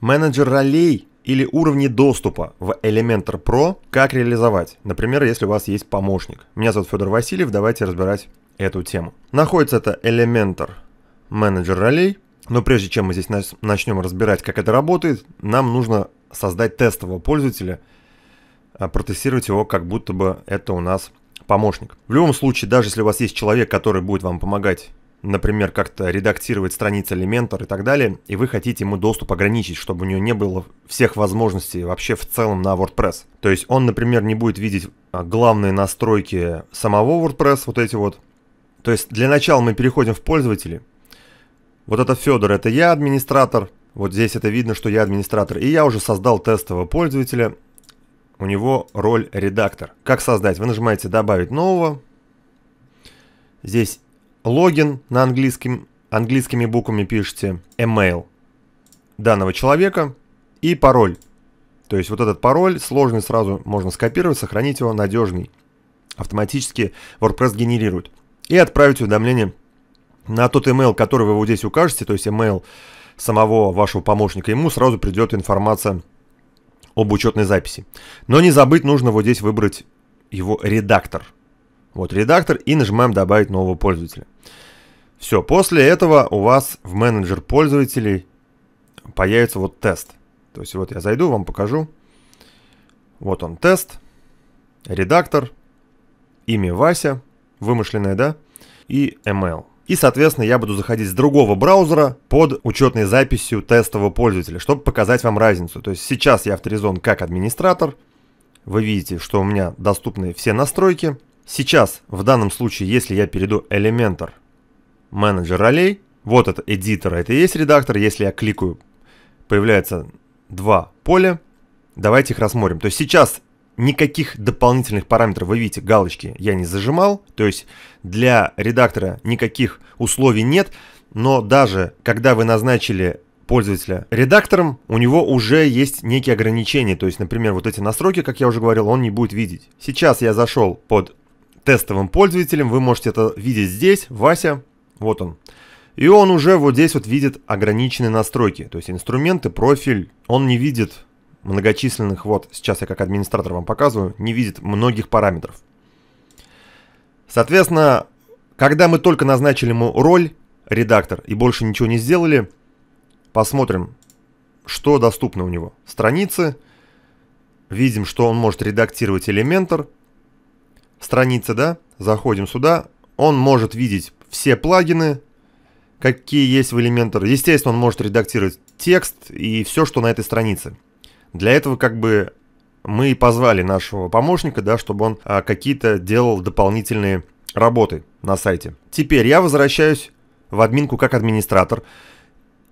Менеджер ролей или уровни доступа в Elementor Pro, как реализовать, например, если у вас есть помощник. Меня зовут Федор Васильев, давайте разбирать эту тему. Находится это Elementor менеджер ролей, но прежде чем мы здесь начнем разбирать, как это работает, нам нужно создать тестового пользователя, а, протестировать его, как будто бы это у нас помощник. В любом случае, даже если у вас есть человек, который будет вам помогать например, как-то редактировать страницы Elementor и так далее, и вы хотите ему доступ ограничить, чтобы у него не было всех возможностей вообще в целом на WordPress. То есть он, например, не будет видеть а, главные настройки самого WordPress, вот эти вот. То есть для начала мы переходим в пользователи. Вот это Федор, это я администратор. Вот здесь это видно, что я администратор. И я уже создал тестового пользователя. У него роль редактор. Как создать? Вы нажимаете «Добавить нового». Здесь логин на английском, английскими буквами пишете email данного человека и пароль. То есть вот этот пароль сложный сразу можно скопировать, сохранить его надежный. Автоматически WordPress генерирует. И отправить уведомление на тот email, который вы его здесь укажете, то есть email самого вашего помощника, ему сразу придет информация об учетной записи. Но не забыть нужно вот здесь выбрать его редактор – вот редактор и нажимаем добавить нового пользователя. Все, после этого у вас в менеджер пользователей появится вот тест. То есть вот я зайду, вам покажу. Вот он тест, редактор, имя Вася, вымышленное, да, и ML. И, соответственно, я буду заходить с другого браузера под учетной записью тестового пользователя, чтобы показать вам разницу. То есть сейчас я авторизован как администратор. Вы видите, что у меня доступны все настройки. Сейчас, в данном случае, если я перейду Elementor, менеджер ролей, вот это эдитор, это и есть редактор, если я кликаю, появляется два поля, давайте их рассмотрим. То есть сейчас никаких дополнительных параметров, вы видите, галочки я не зажимал, то есть для редактора никаких условий нет, но даже когда вы назначили пользователя редактором, у него уже есть некие ограничения, то есть, например, вот эти настройки, как я уже говорил, он не будет видеть. Сейчас я зашел под тестовым пользователем. Вы можете это видеть здесь, Вася, вот он. И он уже вот здесь вот видит ограниченные настройки, то есть инструменты, профиль. Он не видит многочисленных, вот сейчас я как администратор вам показываю, не видит многих параметров. Соответственно, когда мы только назначили ему роль, редактор, и больше ничего не сделали, посмотрим, что доступно у него. Страницы, видим, что он может редактировать элементар, страница, да, заходим сюда, он может видеть все плагины, какие есть в Elementor. Естественно, он может редактировать текст и все, что на этой странице. Для этого как бы мы и позвали нашего помощника, да, чтобы он а, какие-то делал дополнительные работы на сайте. Теперь я возвращаюсь в админку как администратор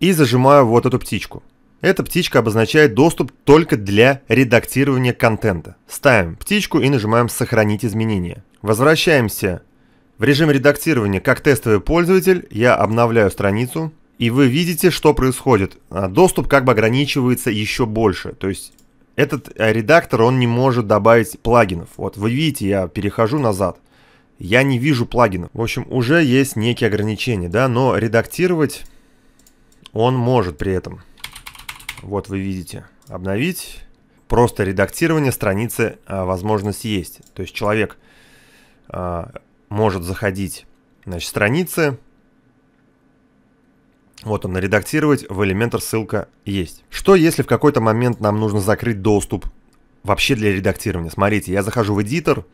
и зажимаю вот эту птичку. Эта птичка обозначает доступ только для редактирования контента. Ставим птичку и нажимаем «Сохранить изменения». Возвращаемся в режим редактирования как тестовый пользователь. Я обновляю страницу. И вы видите, что происходит. А, доступ как бы ограничивается еще больше. То есть этот э, редактор, он не может добавить плагинов. Вот вы видите, я перехожу назад. Я не вижу плагинов. В общем, уже есть некие ограничения, да, но редактировать он может при этом. Вот вы видите. Обновить. Просто редактирование страницы а, возможность есть. То есть человек а, может заходить значит, страницы. Вот он, редактировать, в Elementor ссылка есть. Что если в какой-то момент нам нужно закрыть доступ вообще для редактирования? Смотрите, я захожу в эдитор,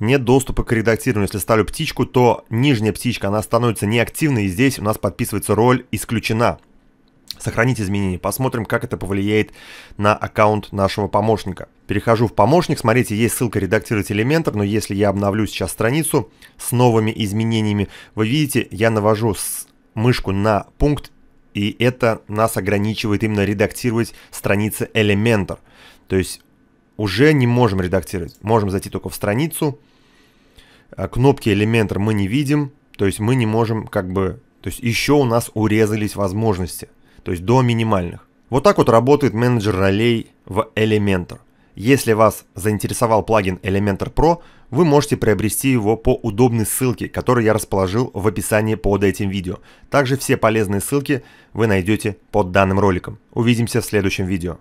нет доступа к редактированию. Если ставлю птичку, то нижняя птичка, она становится неактивной, и здесь у нас подписывается роль «Исключена» сохранить изменения. Посмотрим, как это повлияет на аккаунт нашего помощника. Перехожу в помощник. Смотрите, есть ссылка «Редактировать элементар», но если я обновлю сейчас страницу с новыми изменениями, вы видите, я навожу мышку на пункт, и это нас ограничивает именно редактировать страницы Elementor. То есть уже не можем редактировать. Можем зайти только в страницу. А, кнопки Elementor мы не видим, то есть мы не можем как бы... То есть еще у нас урезались возможности – то есть до минимальных. Вот так вот работает менеджер ролей в Elementor. Если вас заинтересовал плагин Elementor Pro, вы можете приобрести его по удобной ссылке, которую я расположил в описании под этим видео. Также все полезные ссылки вы найдете под данным роликом. Увидимся в следующем видео.